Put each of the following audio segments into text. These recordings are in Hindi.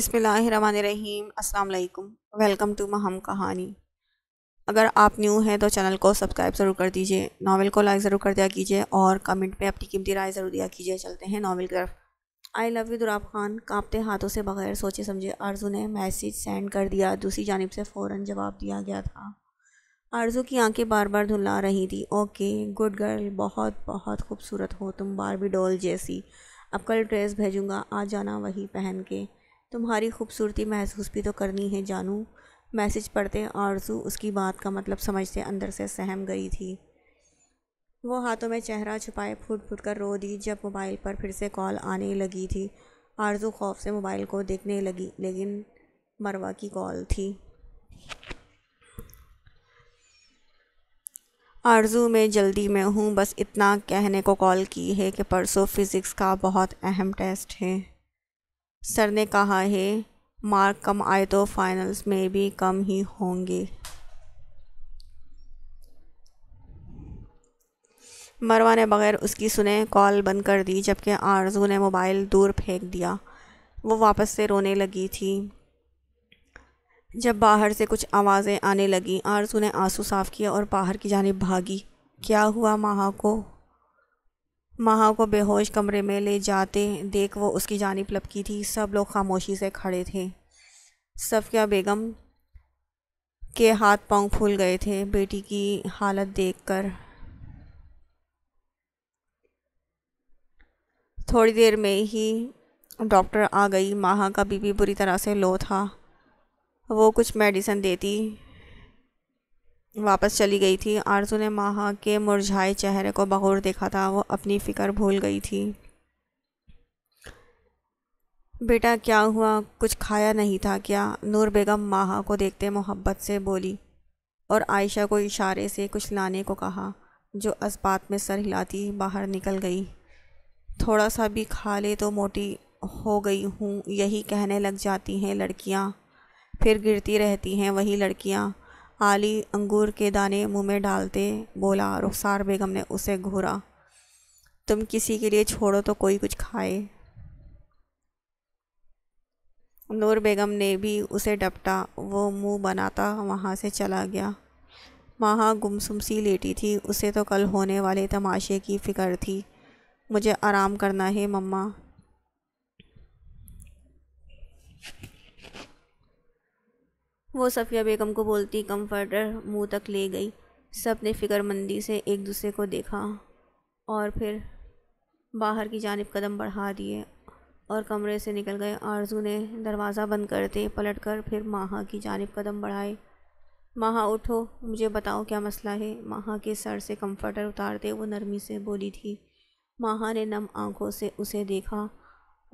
अस्सलाम वालेकुम वेलकम टू महम कहानी अगर आप न्यू हैं तो चैनल को सब्सक्राइब ज़रूर कर दीजिए नावल को लाइक ज़रूर कर दिया कीजिए और कमेंट पे अपनी कीमती राय ज़रूर दिया कीजिए चलते हैं नावल की तरफ I love you Durab Khan कांपते हाथों से बगैर सोचे समझे आरजू ने मैसेज सेंड कर दिया दूसरी जानब से फ़ौर जवाब दिया गया था आरजू की आंखें बार बार धुला रही थी ओके गुड गर्ल बहुत बहुत खूबसूरत हो तुम बार डॉल जैसी अब कल ड्रेस भेजूँगा आ जाना वही पहन के तुम्हारी खूबसूरती महसूस भी तो करनी है जानू मैसेज पढ़ते आरजू उसकी बात का मतलब समझते अंदर से सहम गई थी वो हाथों में चेहरा छुपाए फूट फूट कर रो दी जब मोबाइल पर फिर से कॉल आने लगी थी आरजू खौफ से मोबाइल को देखने लगी लेकिन मरवा की कॉल थी आरजू में जल्दी में हूँ बस इतना कहने को कॉल की है कि परसों फ़िज़िक्स का बहुत अहम टेस्ट है सर ने कहा है मार्क कम आए तो फाइनल्स में भी कम ही होंगे मरवा ने बगैर उसकी सुने कॉल बंद कर दी जबकि आरजू ने मोबाइल दूर फेंक दिया वो वापस से रोने लगी थी जब बाहर से कुछ आवाज़ें आने लगी आरजू ने आंसू साफ़ किया और बाहर की जानब भागी क्या हुआ माह को महा को बेहोश कमरे में ले जाते देख वो उसकी जानब लपकी थी सब लोग खामोशी से खड़े थे सफिया बेगम के हाथ पांव फूल गए थे बेटी की हालत देखकर थोड़ी देर में ही डॉक्टर आ गई माहा का बीबी बुरी तरह से लो था वो कुछ मेडिसिन देती वापस चली गई थी आरजू ने माहा के मुरझाए चेहरे को बगौर देखा था वो अपनी फ़िक्र भूल गई थी बेटा क्या हुआ कुछ खाया नहीं था क्या नूर बेगम माहा को देखते मोहब्बत से बोली और आयशा को इशारे से कुछ लाने को कहा जो अस्बात में सर हिलाती बाहर निकल गई थोड़ा सा भी खा ले तो मोटी हो गई हूँ यही कहने लग जाती हैं लड़कियाँ फिर गिरती रहती हैं वही लड़कियाँ आली अंगूर के दाने मुंह में डालते बोला रुखसार बेगम ने उसे घूरा तुम किसी के लिए छोड़ो तो कोई कुछ खाए नूर बेगम ने भी उसे डपटा वो मुंह बनाता वहाँ से चला गया वहाँ गुमसुम सी लेटी थी उसे तो कल होने वाले तमाशे की फ़िक्र थी मुझे आराम करना है मम्मा वो सफ़िया बेगम को बोलती कंफर्टर मुंह तक ले गई सब ने फ़िक्रमंदी से एक दूसरे को देखा और फिर बाहर की जानब कदम बढ़ा दिए और कमरे से निकल गए आरजू ने दरवाज़ा बंद करते पलट कर फिर माह की जानब कदम बढ़ाए माहा उठो मुझे बताओ क्या मसला है माह के सर से कंफर्टर उतारते वो नरमी से बोली थी माहा ने नम आंखों से उसे देखा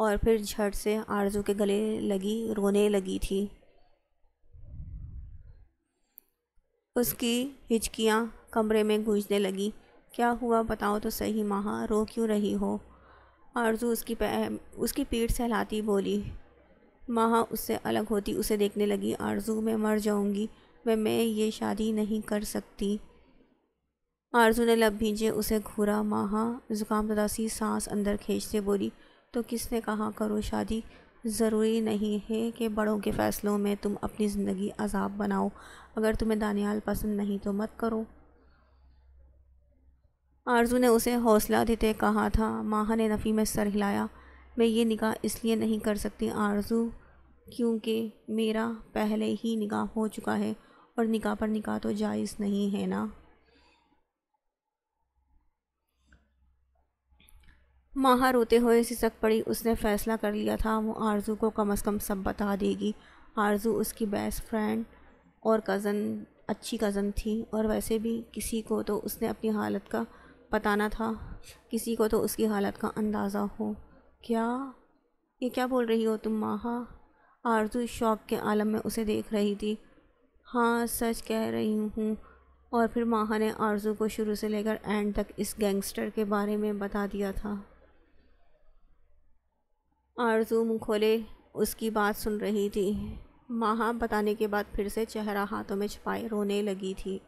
और फिर झट से आरजू के गले लगी रोने लगी थी उसकी हिचकियाँ कमरे में गूंजने लगी क्या हुआ बताओ तो सही माह रो क्यों रही हो आरजू उसकी उसकी पीठ सहलाती बोली माहा उससे अलग होती उसे देखने लगी आरजू मैं मर जाऊंगी मैं मैं ये शादी नहीं कर सकती आरजू ने लब भीजे उसे घूरा महा ज़ुकाम तदासी सांस अंदर खींचते बोली तो किसने कहा करो शादी ज़रूरी नहीं है कि बड़ों के फ़ैसलों में तुम अपनी ज़िंदगी अजाब बनाओ अगर तुम्हें दानियाल पसंद नहीं तो मत करो आरजू ने उसे हौसला देते कहा था माह ने नफ़ी में सर हिलाया मैं ये निगाह इसलिए नहीं कर सकती आरजू क्योंकि मेरा पहले ही निकाह हो चुका है और निकाह पर निकाह तो जायज़ नहीं है ना माह रोते हुए सिसक पड़ी उसने फ़ैसला कर लिया था वो आरजू को कम अज़ कम सब बता देगी आरजू उसकी बेस्ट फ्रेंड और कज़न अच्छी कज़न थी और वैसे भी किसी को तो उसने अपनी हालत का पता ना था किसी को तो उसकी हालत का अंदाज़ा हो क्या ये क्या बोल रही हो तुम माहा आरजू शौक के आलम में उसे देख रही थी हाँ सच कह रही हूँ और फिर माहा ने आरजू को शुरू से लेकर एंड तक इस गैंगस्टर के बारे में बता दिया था आरजू मुँह खोले उसकी बात सुन रही थी माँ बताने के बाद फिर से चेहरा हाथों में छुपाए रोने लगी थी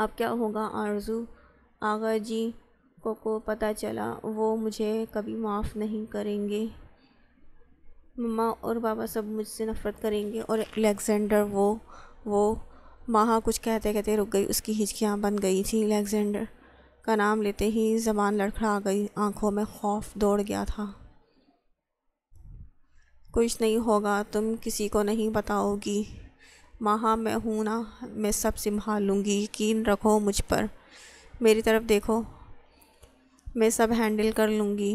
अब क्या होगा आरजू आगा जी को को पता चला वो मुझे कभी माफ़ नहीं करेंगे मम्मा और बाबा सब मुझसे नफ़रत करेंगे और अलेक्ज़ेंडर वो वो माँ कुछ कहते कहते रुक गई उसकी हिचकियाँ बन गई थी अलेक्ज़ेंडर का नाम लेते ही जबान लड़खड़ा गई आंखों में खौफ दौड़ गया था कुछ नहीं होगा तुम किसी को नहीं बताओगी महा मैं हूँ ना मैं सब संभाल लूँगी यकीन रखो मुझ पर मेरी तरफ देखो मैं सब हैंडल कर लूँगी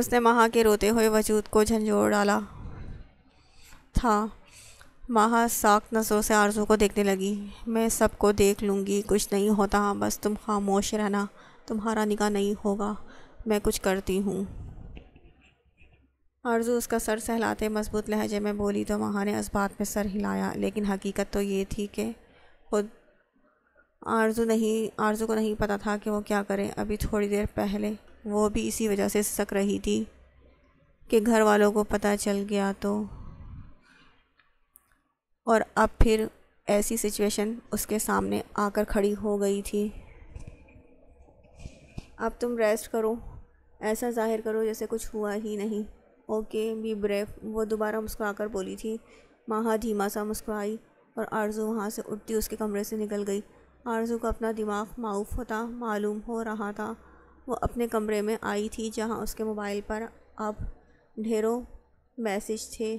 उसने महा के रोते हुए वजूद को झंझोड़ डाला था महा साख नसों से आरजू को देखने लगी मैं सबको देख लूँगी कुछ नहीं होता बस तुम खामोश रहना तुम्हारा निगाह नहीं होगा मैं कुछ करती हूँ आरजू उसका सर सहलाते मजबूत लहजे में बोली तो वहाँ ने इस बात में सर हिलाया लेकिन हकीकत तो ये थी कि खुद आरजू नहीं आरजू को नहीं पता था कि वो क्या करें अभी थोड़ी देर पहले वो भी इसी वजह से सक रही थी कि घर वालों को पता चल गया तो और अब फिर ऐसी सिचुएशन उसके सामने आकर खड़ी हो गई थी अब तुम रेस्ट करो ऐसा जाहिर करो जैसे कुछ हुआ ही नहीं ओके बी ब्रेफ वो दोबारा कर बोली थी माहा धीमा सा मुस्कुराई और आरजू वहाँ से उठती उसके कमरे से निकल गई आरजू का अपना दिमाग माउफ़ होता मालूम हो रहा था वो अपने कमरे में आई थी जहाँ उसके मोबाइल पर अब ढेरों मैसेज थे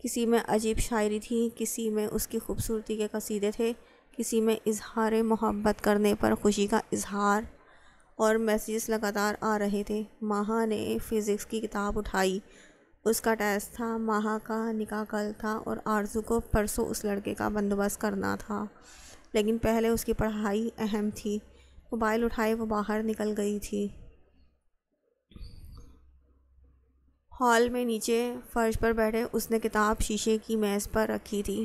किसी में अजीब शायरी थी किसी में उसकी खूबसूरती के कसीदे थे किसी में इजहार मोहब्बत करने पर खुशी का इजहार और मैसेजेस लगातार आ रहे थे माहा ने फ़िज़िक्स की किताब उठाई उसका टेस्ट था माहा का निकाह कल था और आरजू को परसों उस लड़के का बंदोबस्त करना था लेकिन पहले उसकी पढ़ाई अहम थी मोबाइल उठाए वो बाहर निकल गई थी हॉल में नीचे फर्श पर बैठे उसने किताब शीशे की मेज़ पर रखी थी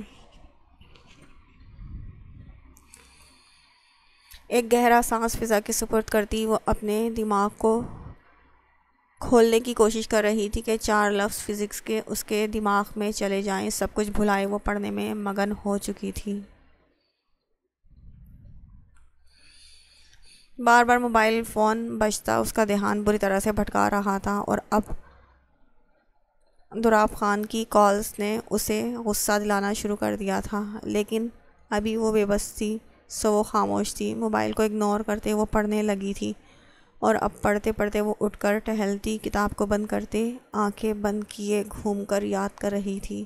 एक गहरा सांस फिज़ा के सुपुर्द करती वो अपने दिमाग को खोलने की कोशिश कर रही थी कि चार लफ्ज़ फ़िज़िक्स के उसके दिमाग में चले जाएं सब कुछ भुलाए वो पढ़ने में मगन हो चुकी थी बार बार मोबाइल फ़ोन बजता उसका ध्यान बुरी तरह से भटका रहा था और अब दुराब खान की कॉल्स ने उसे गुस्सा दिलाना शुरू कर दिया था लेकिन अभी वो बेबस थी सो वो खामोश थी मोबाइल को इग्नोर करते वो पढ़ने लगी थी और अब पढ़ते पढ़ते वो उठकर टहलती किताब को बंद करते आंखें बंद किए घूमकर याद कर रही थी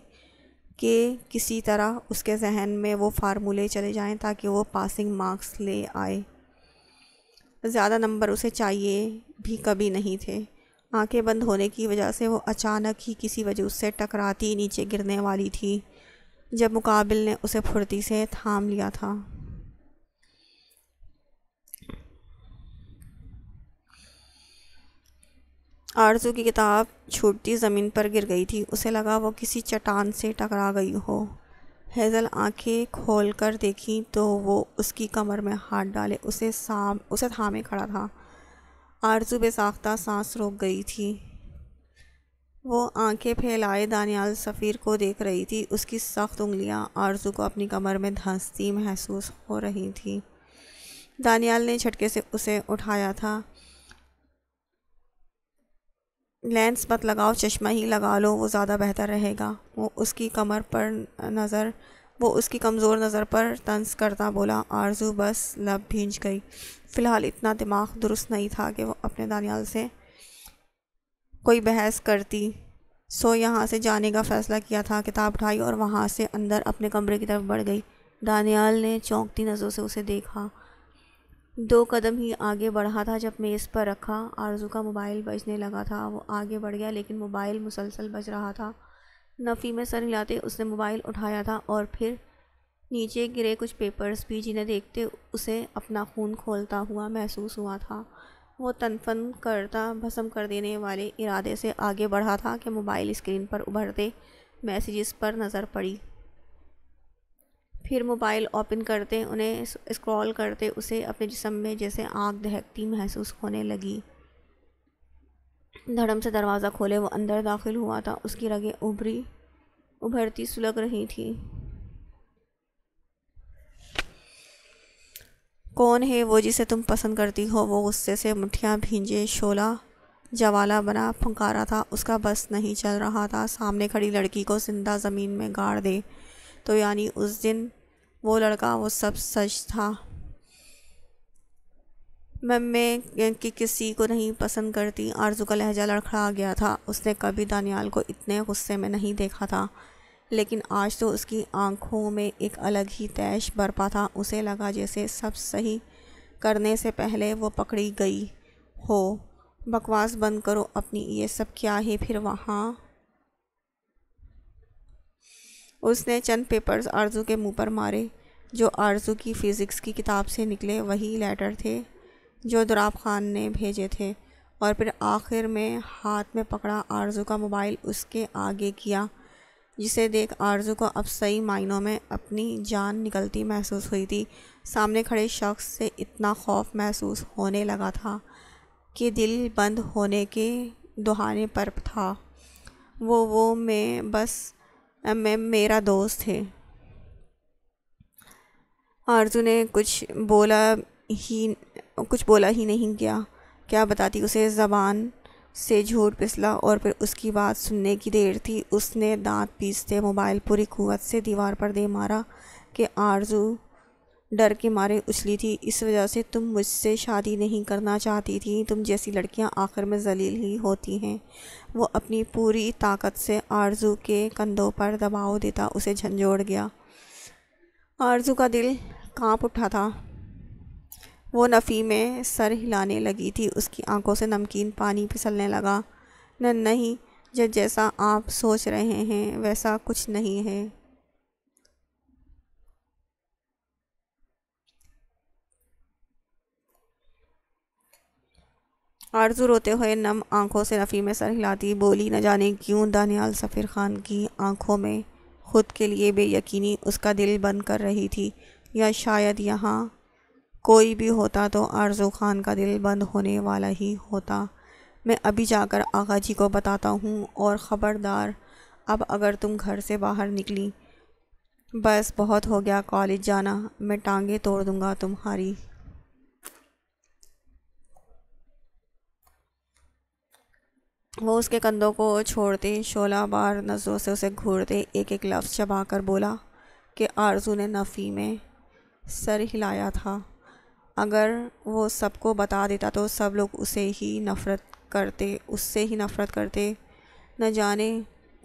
कि किसी तरह उसके जहन में वो फार्मूले चले जाएं ताकि वो पासिंग मार्क्स ले आए ज़्यादा नंबर उसे चाहिए भी कभी नहीं थे आंखें बंद होने की वजह से वो अचानक ही किसी वजह से टकराती नीचे गिरने वाली थी जब मुकाबिल ने उसे फुर्ती से थाम लिया था आरजू की किताब छूटती ज़मीन पर गिर गई थी उसे लगा वो किसी चट्टान से टकरा गई हो हेज़ल आंखें खोल कर देखी तो वो उसकी कमर में हाथ डाले उसे साम उसे थामे खड़ा था आरजू बेसाख्ता सांस रोक गई थी वो आंखें फैलाए दानियाल सफ़ीर को देख रही थी उसकी सख्त उंगलियां आरजू को अपनी कमर में धंसती महसूस हो रही थी दानियाल ने झटके से उसे उठाया था लेंस मत लगाओ चश्मा ही लगा लो वो ज़्यादा बेहतर रहेगा वो उसकी कमर पर नज़र वो उसकी कमज़ोर नज़र पर तंज करता बोला आरजू बस लब भींच गई फ़िलहाल इतना दिमाग दुरुस्त नहीं था कि वो अपने दानियाल से कोई बहस करती सो यहाँ से जाने का फ़ैसला किया था किताब उठाई और वहाँ से अंदर अपने कमरे की तरफ बढ़ गई दानियाल ने चौंकती नज़रों से उसे देखा दो कदम ही आगे बढ़ा था जब मेज़ पर रखा आरजू का मोबाइल बजने लगा था वो आगे बढ़ गया लेकिन मोबाइल मुसलसल बज रहा था नफ़ी में सर हिलाते उसने मोबाइल उठाया था और फिर नीचे गिरे कुछ पेपर्स भी जिन्हें देखते उसे अपना खून खोलता हुआ महसूस हुआ था वो तनफन करता भस्म कर देने वाले इरादे से आगे बढ़ा था कि मोबाइल स्क्रीन पर उभरते मैसेजेस पर नज़र पड़ी फिर मोबाइल ओपन करते उन्हें स्क्रॉल करते उसे अपने जिसम में जैसे आग दहकती महसूस होने लगी धड़म से दरवाज़ा खोले वो अंदर दाखिल हुआ था उसकी रगें उभरी उभरती सुलग रही थी कौन है वो जिसे तुम पसंद करती हो वो गुस्से से मुठियाँ भींजे शोला जवाला बना फंकारा था उसका बस नहीं चल रहा था सामने खड़ी लड़की को जिंदा ज़मीन में गाड़ दे तो यानी उस दिन वो लड़का वो सब सच था मैं मैं कि किसी को नहीं पसंद करती आरजू का लहजा लड़खड़ा गया था उसने कभी दानियाल को इतने गुस्से में नहीं देखा था लेकिन आज तो उसकी आंखों में एक अलग ही तैश बरपा था उसे लगा जैसे सब सही करने से पहले वो पकड़ी गई हो बकवास बंद करो अपनी ये सब क्या है फिर वहाँ उसने चंद पेपर्स आरजू के मुंह पर मारे जो आरजू की फ़िज़िक्स की किताब से निकले वही लेटर थे जो दुराब खान ने भेजे थे और फिर आखिर में हाथ में पकड़ा आरजू का मोबाइल उसके आगे किया जिसे देख आरजू को अब सही मायनों में अपनी जान निकलती महसूस हुई थी सामने खड़े शख्स से इतना खौफ महसूस होने लगा था कि दिल बंद होने के दुहाने पर था वो वो में बस मैम मेरा दोस्त है आरजू ने कुछ बोला ही कुछ बोला ही नहीं किया क्या बताती उसे ज़बान से झूठ पिसला और फिर उसकी बात सुनने की देर थी उसने दांत पीसते मोबाइल पूरी कुत से दीवार पर दे मारा कि आरजू डर के मारे उछली थी इस वजह से तुम मुझसे शादी नहीं करना चाहती थी तुम जैसी लड़कियां आखिर में जलील ही होती हैं वो अपनी पूरी ताकत से आरजू के कंधों पर दबाव देता उसे झंझोड़ गया आरजू का दिल कांप उठा था वो नफ़ी में सर हिलाने लगी थी उसकी आंखों से नमकीन पानी फिसलने लगा न नहीं जैसा आप सोच रहे हैं वैसा कुछ नहीं है आरजू रोते हुए नम आंखों से रफ़ी में सर हिलाती बोली न जाने क्यों दानियाल सफ़ीर ख़ान की आंखों में खुद के लिए बेयकीनी उसका दिल बंद कर रही थी या शायद यहाँ कोई भी होता तो आरजू ख़ान का दिल बंद होने वाला ही होता मैं अभी जाकर आगा जी को बताता हूँ और ख़बरदार अब अगर तुम घर से बाहर निकली बस बहुत हो गया कॉलेज जाना मैं टांगे तोड़ दूँगा तुम्हारी वो उसके कंधों को छोड़ते शोला बार नज़रों से उसे घूरते एक एक लफ्ज़ चबा कर बोला कि आरजू ने नफ़ी में सर हिलाया था अगर वो सबको बता देता तो सब लोग उसे ही नफ़रत करते उससे ही नफ़रत करते न जाने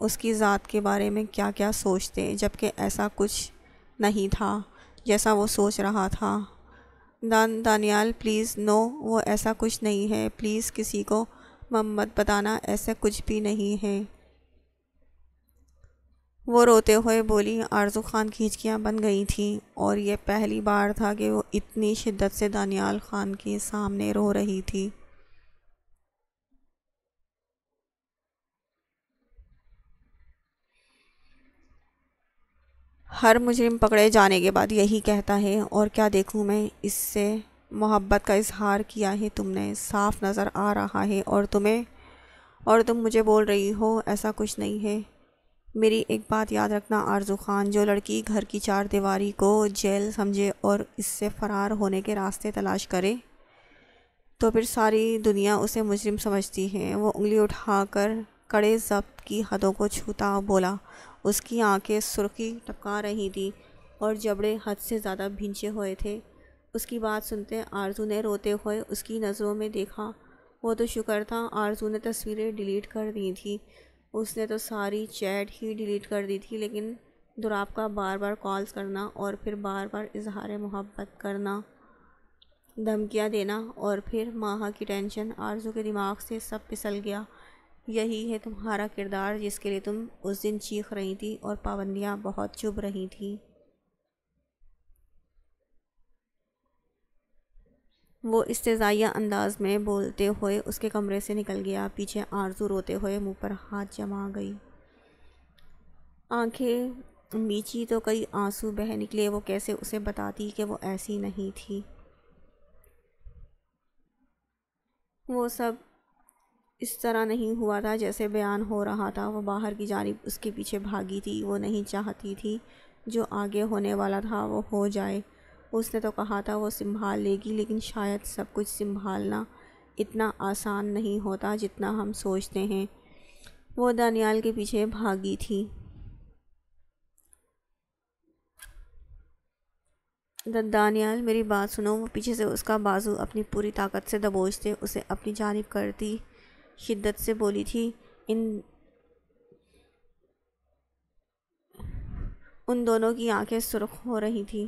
उसकी ज़ात के बारे में क्या क्या सोचते जबकि ऐसा कुछ नहीं था जैसा वो सोच रहा था दान दानियाल प्लीज़ नो वो ऐसा कुछ नहीं है प्लीज़ किसी को मम मत बताना ऐसा कुछ भी नहीं है वो रोते हुए बोली आरजू खान खींचकियाँ बन गई थीं और यह पहली बार था कि वो इतनी शिद्दत से दानियाल ख़ान के सामने रो रही थी हर मुजरिम पकड़े जाने के बाद यही कहता है और क्या देखूं मैं इससे मोहब्बत का इजहार किया है तुमने साफ नज़र आ रहा है और तुम्हें और तुम मुझे बोल रही हो ऐसा कुछ नहीं है मेरी एक बात याद रखना आरजू खान जो लड़की घर की चार दीवारी को जेल समझे और इससे फ़रार होने के रास्ते तलाश करे तो फिर सारी दुनिया उसे मुजरिम समझती है वो उंगली उठाकर कड़े जब्त की हदों को छूता बोला उसकी आंखें सुर्खी टपका रही थी और जबड़े हद से ज़्यादा भींचे हुए थे उसकी बात सुनते आरजू ने रोते हुए उसकी नज़रों में देखा वो तो शुक्र था आरजू ने तस्वीरें डिलीट कर दी थी उसने तो सारी चैट ही डिलीट कर दी थी लेकिन दुराब का बार बार कॉल्स करना और फिर बार बार इजहार मोहब्बत करना धमकियाँ देना और फिर माह की टेंशन आरजू के दिमाग से सब पिसल गया यही है तुम्हारा किरदार जिसके लिए तुम उस दिन चीख रही थी और पाबंदियाँ बहुत चुभ रही थी वो इस्तज़ाया अंदाज में बोलते हुए उसके कमरे से निकल गया पीछे आरजू रोते हुए मुंह पर हाथ जमा गई आंखें बीची तो कई आंसू बह निकले वो कैसे उसे बताती कि वो ऐसी नहीं थी वो सब इस तरह नहीं हुआ था जैसे बयान हो रहा था वो बाहर की जानब उसके पीछे भागी थी वो नहीं चाहती थी जो आगे होने वाला था वो हो जाए उसने तो कहा था वो संभाल लेगी लेकिन शायद सब कुछ संभालना इतना आसान नहीं होता जितना हम सोचते हैं वो दानियाल के पीछे भागी थी दानियाल मेरी बात सुनो वो पीछे से उसका बाजू अपनी पूरी ताकत से दबोचते उसे अपनी जानब करती शिद्दत से बोली थी इन उन दोनों की आंखें सुर्ख हो रही थी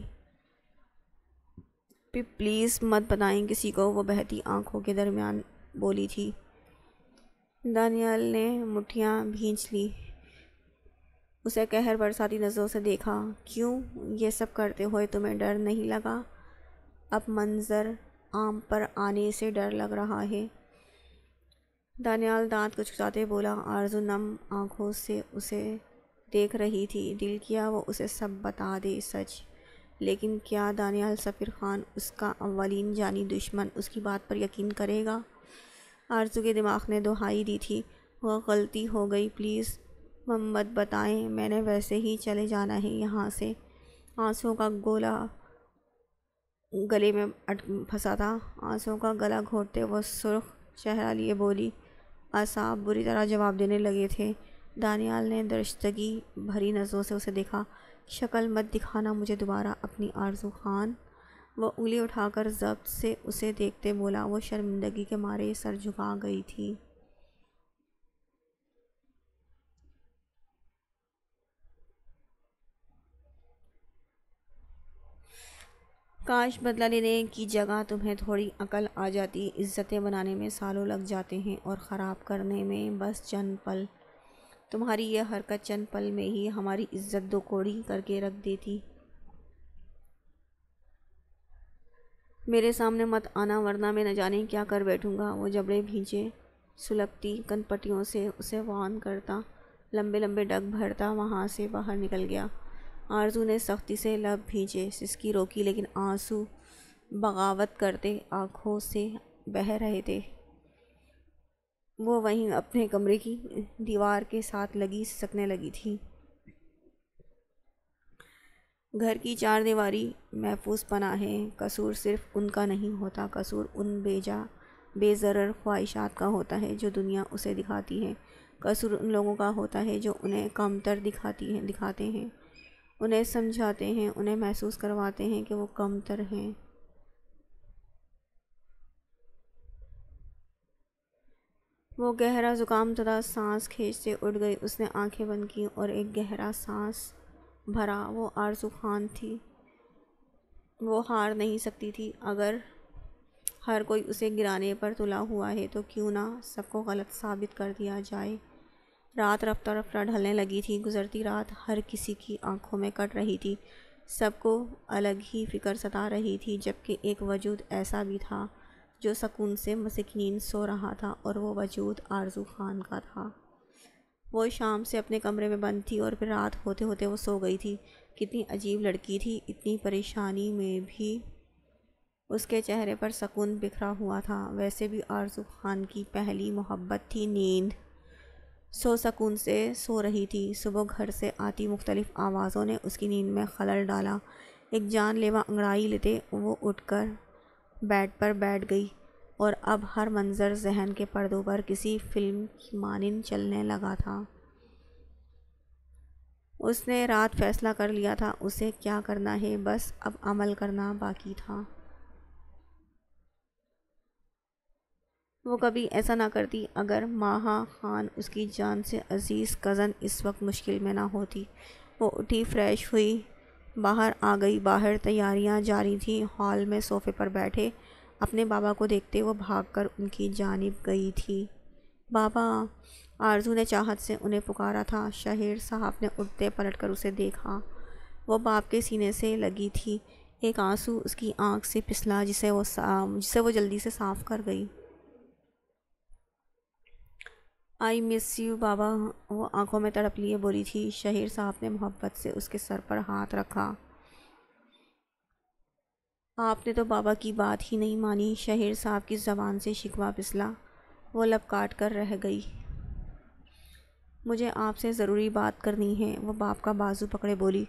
भी प्लीज़ मत बताएं किसी को वो बहती आंखों के दरमियान बोली थी दानियाल ने मुठियाँ भींच ली उसे कहर बरसाती नज़रों से देखा क्यों ये सब करते हुए तुम्हें डर नहीं लगा अब मंज़र आम पर आने से डर लग रहा है दानियाल दांत कुचकुचाते बोला आरजू नम आंखों से उसे देख रही थी दिल किया वो उसे सब बता दे सच लेकिन क्या दानियाल सफ़िर ख़ान उसका अवलिन जानी दुश्मन उसकी बात पर यकीन करेगा आरजू के दिमाग ने दोहाई दी थी वह गलती हो गई प्लीज़ मम्मत बताएं मैंने वैसे ही चले जाना है यहाँ से आंसुओं का गोला गले में अट फंसा था आंसुओं का गला घोटते वह सुरख चेहरा लिए बोली आसाब बुरी तरह जवाब देने लगे थे दानियाल ने दरश्तगी भरी नज़रों से उसे देखा शक्ल मत दिखाना मुझे दोबारा अपनी आरजू खान वह उंगली उठाकर जब्त से उसे देखते बोला वो शर्मिंदगी के मारे सर झुका गई थी काश बदला लेने की जगह तुम्हें थोड़ी अकल आ जाती इज्जतें बनाने में सालों लग जाते हैं और ख़राब करने में बस चंद पल तुम्हारी यह हरकत चंद पल में ही हमारी इज्जत दो कोड़ी करके रख देती मेरे सामने मत आना वरना मैं न जाने क्या कर बैठूंगा वो जबड़े भींचे सुलगती कनपटियों से उसे वान करता लंबे लंबे डग भरता वहाँ से बाहर निकल गया आरजू ने सख्ती से लब भींचे सिसकी रोकी लेकिन आंसू बगावत करते आँखों से बह रहे थे वो वहीं अपने कमरे की दीवार के साथ लगी सकने लगी थी घर की चार दीवारी महफूज पना है कसूर सिर्फ उनका नहीं होता कसूर उन बेजा बेजर ख्वाहिशात का होता है जो दुनिया उसे दिखाती है कसूर उन लोगों का होता है जो उन्हें कमतर दिखाती हैं दिखाते हैं उन्हें समझाते हैं उन्हें महसूस करवाते हैं कि वो कमतर हैं वो गहरा ज़ुकाम तथा सांस खींच से उठ गई उसने आंखें बंद की और एक गहरा सांस भरा वो आरजू खान थी वो हार नहीं सकती थी अगर हर कोई उसे गिराने पर तुला हुआ है तो क्यों ना सबको गलत साबित कर दिया जाए रात रफ्ता रफ्ता ढलने लगी थी गुजरती रात हर किसी की आंखों में कट रही थी सबको अलग ही फिक्र सता रही थी जबकि एक वजूद ऐसा भी था जो सकून से मसकिन नींद सो रहा था और वो वजूद आरजू खान का था वो शाम से अपने कमरे में बंद थी और फिर रात होते होते वो सो गई थी कितनी अजीब लड़की थी इतनी परेशानी में भी उसके चेहरे पर सकून बिखरा हुआ था वैसे भी आरजू खान की पहली मोहब्बत थी नींद सो सकून से सो रही थी सुबह घर से आती मुख्तलिफ़ आवाज़ों ने उसकी नींद में खलल डाला एक जानलेवा अंगड़ाई लेते वो उठकर बेड पर बैठ गई और अब हर मंज़र जहन के पर्दों पर किसी फ़िल्म की मानन चलने लगा था उसने रात फैसला कर लिया था उसे क्या करना है बस अब अमल करना बाकी था वो कभी ऐसा ना करती अगर माहा खान उसकी जान से अजीज़ कज़न इस वक्त मुश्किल में ना होती वो उठी फ्रेश हुई बाहर आ गई बाहर तैयारियां जारी थीं हॉल में सोफ़े पर बैठे अपने बाबा को देखते वो भागकर उनकी जानब गई थी बाबा आरजू ने चाहत से उन्हें पुकारा था शहर साहब ने उठते पलट कर उसे देखा वो बाप के सीने से लगी थी एक आंसू उसकी आंख से पिसला जिसे वो जिसे वो जल्दी से साफ़ कर गई आई मिस यू बाबा वो आंखों में तड़प लिए बोली थी शहीर साहब ने मोहब्बत से उसके सर पर हाथ रखा आपने तो बाबा की बात ही नहीं मानी शहीर साहब की ज़बान से शिकवा पिसला वो लब काट कर रह गई मुझे आपसे ज़रूरी बात करनी है वो बाप का बाजू पकड़े बोली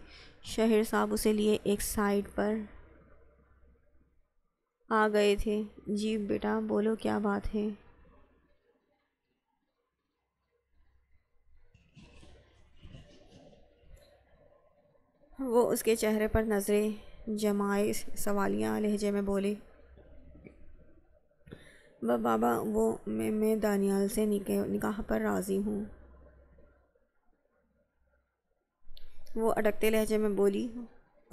शहीर साहब उसे लिए एक साइड पर आ गए थे जी बेटा बोलो क्या बात है वो उसके चेहरे पर नज़रें जमाए सवालियाँ लहजे में बोली वह बाबा वो मैं मैं दानियाल से निकाह पर राज़ी हूँ वो अटकते लहजे में बोली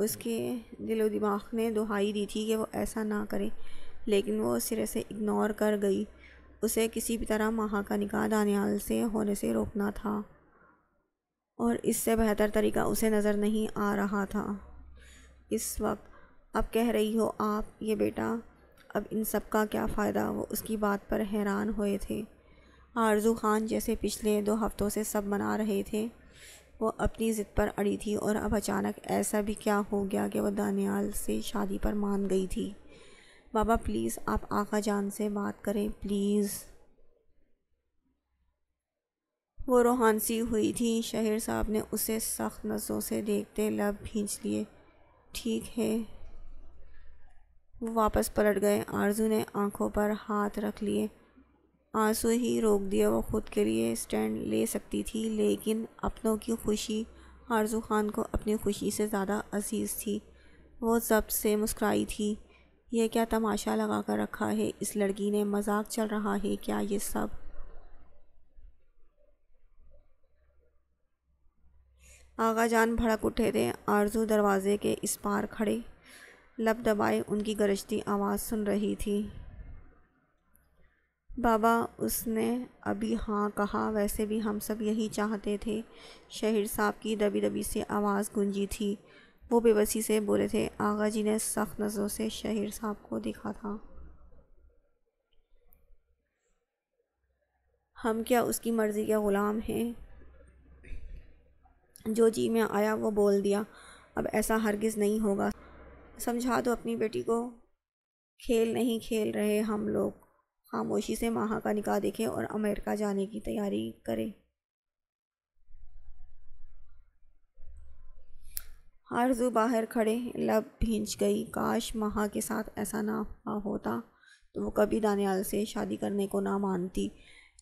उसके दिलो दिमाग ने दुहाई दी थी कि वो ऐसा ना करे लेकिन वो सिरे से इग्नोर कर गई उसे किसी भी तरह माह का निकाह दानियाल से होने से रोकना था और इससे बेहतर तरीका उसे नज़र नहीं आ रहा था इस वक्त अब कह रही हो आप ये बेटा अब इन सब का क्या फ़ायदा वो उसकी बात पर हैरान हुए थे आरजू खान जैसे पिछले दो हफ्तों से सब मना रहे थे वो अपनी ज़िद पर अड़ी थी और अब अचानक ऐसा भी क्या हो गया कि वह दानियाल से शादी पर मान गई थी बाबा प्लीज़ आप आका जान से बात करें प्लीज़ वो रोहानसी हुई थी शहर साहब ने उसे सख्त नज़रों से देखते लब भींच लिए ठीक है वो वापस पलट गए आरजू ने आंखों पर हाथ रख लिए आंसू ही रोक दिया वो खुद के लिए स्टैंड ले सकती थी लेकिन अपनों की खुशी आरजू खान को अपनी खुशी से ज़्यादा अजीज़ थी वो जब से मुस्कराई थी यह क्या तमाशा लगा कर रखा है इस लड़की ने मजाक चल रहा है क्या ये सब आगा जान भड़क उठे थे आरजू दरवाजे के इस पार खड़े लब दबाए उनकी गरजती आवाज़ सुन रही थी बाबा उसने अभी हाँ कहा वैसे भी हम सब यही चाहते थे शहीर साहब की दबी दबी से आवाज़ गूंजी थी वो बेबसी से बोले थे आगा जी ने सख्त नज़रों से शहर साहब को देखा था हम क्या उसकी मर्ज़ी के ग़ुलाम हैं जो जी में आया वो बोल दिया अब ऐसा हरगिज़ नहीं होगा समझा दो अपनी बेटी को खेल नहीं खेल रहे हम लोग खामोशी से माह का निकाह देखें और अमेरिका जाने की तैयारी करें आरजू बाहर खड़े लब भींच गई काश माह के साथ ऐसा ना होता तो वो कभी दानियाल से शादी करने को ना मानती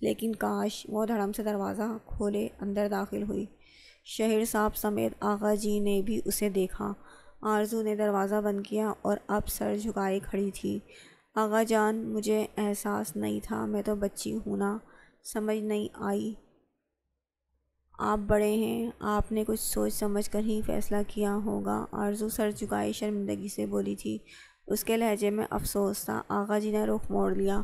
लेकिन काश वो धड़म से दरवाज़ा खोले अंदर दाखिल हुई शहर साहब समेत आगा जी ने भी उसे देखा आरजू ने दरवाज़ा बंद किया और अब सर झुकाए खड़ी थी आगा जान मुझे एहसास नहीं था मैं तो बच्ची हूँ ना समझ नहीं आई आप बड़े हैं आपने कुछ सोच समझ कर ही फैसला किया होगा आरजू सर झुकाए शर्मिंदगी से बोली थी उसके लहजे में अफसोस था आगा जी ने रुख मोड़ लिया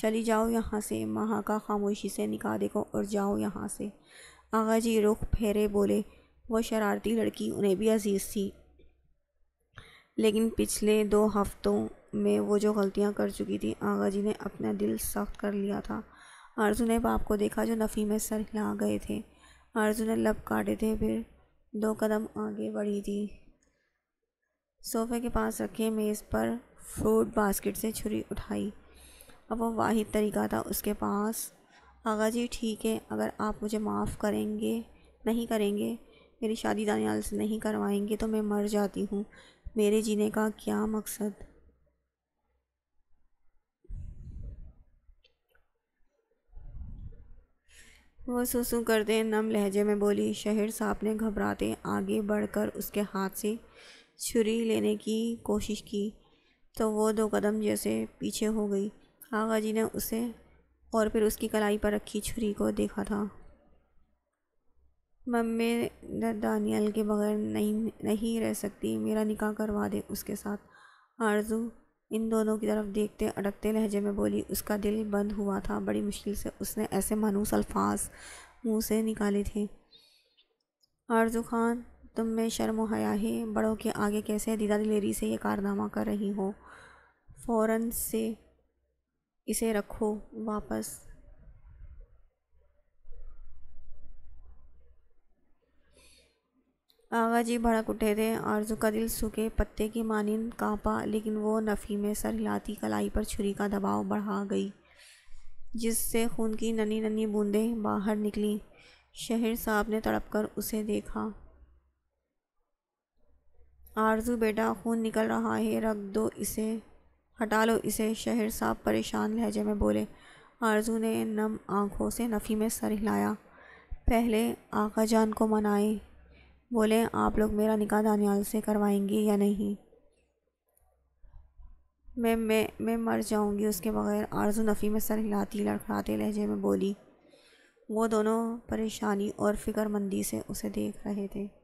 चली जाओ यहाँ से महा का खामोशी से निकाह देखो और जाओ यहाँ से आगा जी रुख फेरे बोले वह शरारती लड़की उन्हें भी अजीज़ थी लेकिन पिछले दो हफ्तों में वो जो गलतियां कर चुकी थी आगा जी ने अपना दिल सख्त कर लिया था आरजू ने बाप को देखा जो नफ़ी में सर हिला गए थे आरजू ने लब काटे थे फिर दो कदम आगे बढ़ी थी सोफे के पास रखे मेज़ पर फ्रूट बास्केट से छुरी उठाई अब वो वाहिद तरीका था उसके पास आगा जी ठीक है अगर आप मुझे माफ़ करेंगे नहीं करेंगे मेरी शादी दानियाल से नहीं करवाएंगे तो मैं मर जाती हूँ मेरे जीने का क्या मकसद वो सुसु करते नम लहजे में बोली शहर साहब ने घबराते आगे बढ़कर उसके हाथ से छुरी लेने की कोशिश की तो वो दो कदम जैसे पीछे हो गई आगा जी ने उसे और फिर उसकी कलाई पर रखी छुरी को देखा था मम्मी दानियल के बगैर नहीं नहीं रह सकती मेरा निकाह करवा दे उसके साथ आरजू इन दोनों की तरफ देखते अटकते लहजे में बोली उसका दिल बंद हुआ था बड़ी मुश्किल से उसने ऐसे मानूस अल्फाज मुंह से निकाले थे आरजू खान तुम में शर्म हया है बड़ों के आगे कैसे दीदा दिलेरी से ये कारनामा कर रही हो फ़ौरन से इसे रखो वापस आगा जी भड़क उठे थे आरजू का दिल सूखे पत्ते की मानिंद कांपा लेकिन वो नफ़ी में सर हिलाती कलाई पर छुरी का दबाव बढ़ा गई जिससे खून की नन्ही नन्ही बूंदें बाहर निकली शहर साहब ने तड़प कर उसे देखा आरजू बेटा खून निकल रहा है रख दो इसे हटा लो इसे शहर साहब परेशान लहजे में बोले आरजू ने नम आँखों से नफ़ी में सर हिलाया पहले आका जान को मनाए बोले आप लोग मेरा निकाह दानियाल से करवाएंगी या नहीं मैं मैं मैं मर जाऊंगी उसके बगैर आरजू नफ़ी में सर हिलाती लड़खड़ाते लहजे में बोली वो दोनों परेशानी और फिक्रमंदी से उसे देख रहे थे